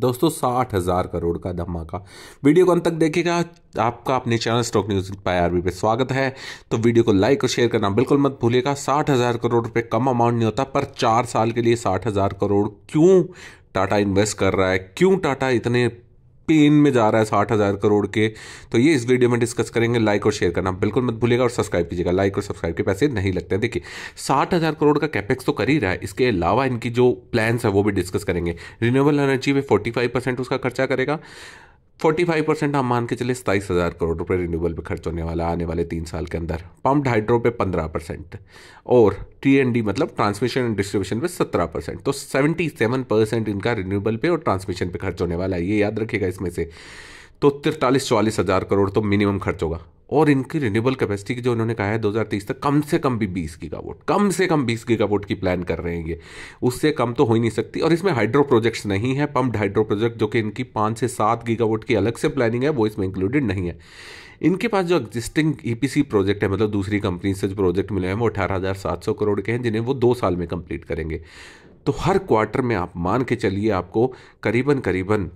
दोस्तों साठ हज़ार करोड़ का धमाका वीडियो को अंत तक देखेगा आपका अपने चैनल स्टॉक न्यूज़ पाई आरबी पे स्वागत है तो वीडियो को लाइक और शेयर करना बिल्कुल मत भूलिएगा साठ हज़ार करोड़ रुपये कम अमाउंट नहीं होता पर चार साल के लिए साठ हज़ार करोड़ क्यों टाटा इन्वेस्ट कर रहा है क्यों टाटा इतने पेन में जा रहा है साठ हज़ार करोड़ के तो ये इस वीडियो में डिस्कस करेंगे लाइक और शेयर करना बिल्कुल मत भूलिएगा और सब्सक्राइब कीजिएगा लाइक और सब्सक्राइब के पैसे नहीं लगते हैं देखिए साठ हज़ार करोड़ का कैपेक्स तो कर ही रहा है इसके अलावा इनकी जो प्लान्स है वो भी डिस्कस करेंगे रिन्यूएबल एनर्जी में फोर्टी फाइव परसेंट उसका खर्चा करेगा फोर्टी फाइव परसेंट हम मान के चले सताईस हज़ार करोड़ रुपए रिन्यूबल पे खर्च होने वाला आने वाले तीन साल के अंदर पम्प्ड हाइड्रो पे पंद्रह परसेंट और टी एन डी मतलब ट्रांसमिशन एंड डिस्ट्रीब्यूशन पे सत्रह परसेंट तो सेवेंटी सेवन परसेंट इनका रिन्यूबल पे और ट्रांसमिशन पे खर्च होने वाला है ये याद रखिएगा इसमें से तो तिरतालीस चौवालीस हज़ार करोड़ तो मिनिमम खर्च होगा और इनकी रिन्यूबल कैपेसिटी की जो उन्होंने कहा है 2030 तक कम से कम भी 20 गीगावोट कम से कम 20 गीगावोट की प्लान कर रहे हैं ये उससे कम तो हो ही नहीं सकती और इसमें हाइड्रो प्रोजेक्ट्स नहीं है पम्प्ड हाइड्रो प्रोजेक्ट जो कि इनकी पाँच से सात गीगावोट की अलग से प्लानिंग है वो इसमें इंक्लूडेड नहीं है इनके पास जो एग्जिस्टिंग ईपीसी प्रोजेक्ट है मतलब दूसरी कंपनी से जो प्रोजेक्ट मिले हैं वो अठारह करोड़ के हैं जिन्हें वो दो साल में कंप्लीट करेंगे तो हर क्वार्टर में आप मान के चलिए आपको करीबन करीबन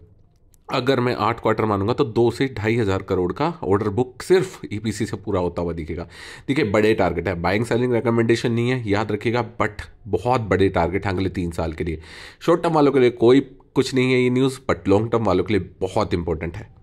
अगर मैं आठ क्वार्टर मानूंगा तो दो से ढाई हज़ार करोड़ का ऑर्डर बुक सिर्फ ईपीसी e से पूरा होता हुआ दिखेगा देखिए बड़े टारगेट है बाइंग सेलिंग रिकमेंडेशन नहीं है याद रखिएगा बट बहुत बड़े टारगेट हैं अगले तीन साल के लिए शॉर्ट टर्म वालों के लिए कोई कुछ नहीं है ये न्यूज़ बट लॉन्ग टर्म वालों के लिए बहुत इंपॉर्टेंट है